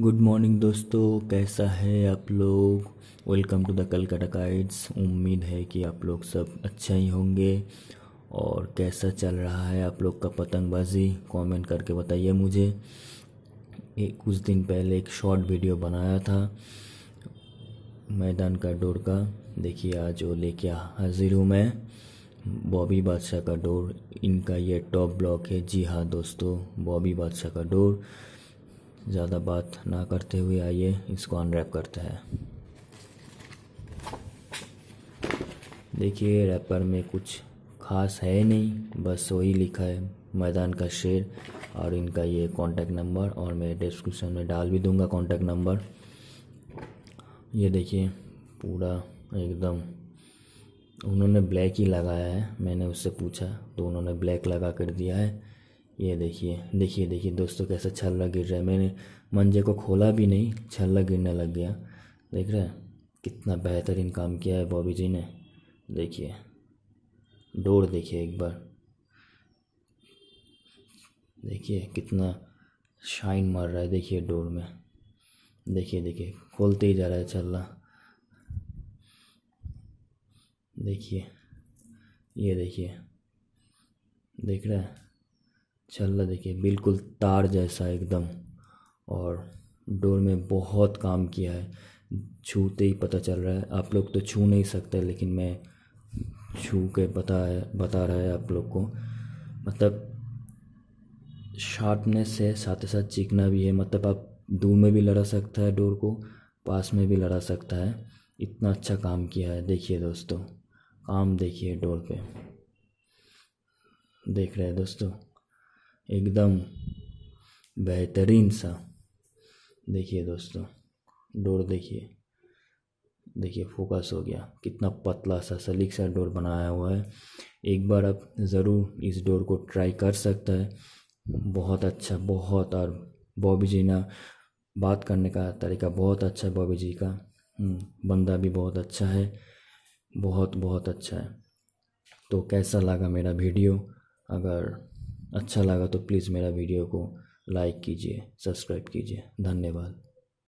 good morning दोस्तों कैसा है आप लोग welcome to the Calcutta guides उम्मीद है कि आप लोग सब अच्छा ही होंगे और कैसा चल रहा है आप लोग का पतंगबाजी कमेंट करके बताइए मुझे एक कुछ दिन पहले एक शॉर्ट वीडियो बनाया था मैदान का डोर का देखिए आज वो लेके हाजिर हूँ मैं बॉबी बादशाह का डोर इनका ये टॉप ब्लॉक है जी हाँ दोस्तों बॉबी बादशाह का डोर ज़्यादा बात ना करते हुए आइए इसको अनरैप करते हैं देखिए रैपर में कुछ खास है नहीं बस वही लिखा है मैदान का शेर और इनका ये कांटेक्ट नंबर और मैं डिस्क्रिप्शन में डाल भी दूंगा कांटेक्ट नंबर ये देखिए पूरा एकदम उन्होंने ब्लैक ही लगाया है मैंने उससे पूछा तो उन्होंने ब्लैक लगा कर दिया है ये देखिए देखिए देखिए दोस्तों कैसा छल्ला गिर रहा है मैंने मंजे को खोला भी नहीं छल्ला गिरने लग गया देख रहे हैं कितना बेहतरीन काम किया है बॉबी जी ने देखिए डोर देखिए एक बार देखिए कितना शाइन मार रहा है देखिए डोर में देखिए देखिए खोलते ही जा रहा है छल्ला देखिए ये देखिए देख रहा है छल्ला देखिए बिल्कुल तार जैसा एकदम और डोर में बहुत काम किया है छूते ही पता चल रहा है आप लोग तो छू नहीं सकते लेकिन मैं छू के बता है बता रहा है आप लोग को मतलब शार्पनेस है साथ ही साथ चिकना भी है मतलब आप दूर में भी लड़ा सकता है डोर को पास में भी लड़ा सकता है इतना अच्छा काम किया है देखिए दोस्तों काम देखिए डोर पे देख रहे हैं दोस्तों एकदम बेहतरीन सा देखिए दोस्तों डोर देखिए देखिए फोकस हो गया कितना पतला सा सलीक सा डोर बनाया हुआ है एक बार आप ज़रूर इस डोर को ट्राई कर सकता है बहुत अच्छा बहुत और बॉबी जी ना बात करने का तरीका बहुत अच्छा है बॉबी जी का हम्म, बंदा भी बहुत अच्छा है बहुत बहुत अच्छा है तो कैसा लगा मेरा वीडियो अगर अच्छा लगा तो प्लीज़ मेरा वीडियो को लाइक कीजिए सब्सक्राइब कीजिए धन्यवाद